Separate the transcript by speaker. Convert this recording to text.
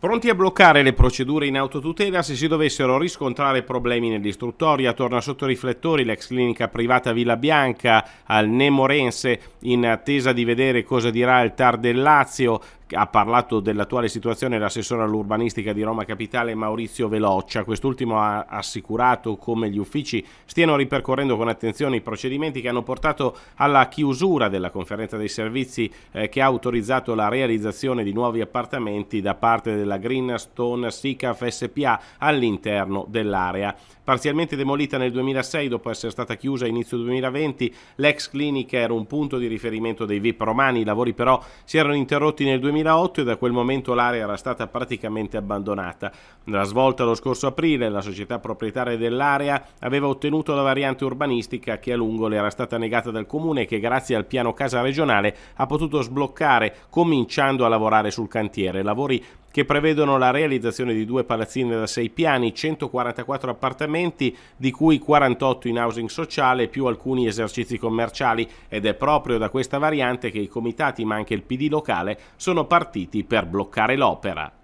Speaker 1: Pronti a bloccare le procedure in autotutela se si dovessero riscontrare problemi nell'istruttoria, torna sotto riflettori l'ex clinica privata Villa Bianca al Nemorense in attesa di vedere cosa dirà il TAR del Lazio, ha parlato dell'attuale situazione l'assessore all'urbanistica di Roma Capitale Maurizio Veloccia. Quest'ultimo ha assicurato come gli uffici stiano ripercorrendo con attenzione i procedimenti che hanno portato alla chiusura della conferenza dei servizi eh, che ha autorizzato la realizzazione di nuovi appartamenti da parte della Greenstone SICAF SPA all'interno dell'area. Parzialmente demolita nel 2006 dopo essere stata chiusa a inizio 2020, l'ex clinica era un punto di riferimento dei VIP romani. I lavori però si erano interrotti nel 2020 2008 e da quel momento l'area era stata praticamente abbandonata. Nella svolta lo scorso aprile la società proprietaria dell'area aveva ottenuto la variante urbanistica che a lungo le era stata negata dal comune e che grazie al piano casa regionale ha potuto sbloccare cominciando a lavorare sul cantiere. Lavori che prevedono la realizzazione di due palazzine da sei piani, 144 appartamenti, di cui 48 in housing sociale più alcuni esercizi commerciali ed è proprio da questa variante che i comitati ma anche il PD locale sono partiti per bloccare l'opera.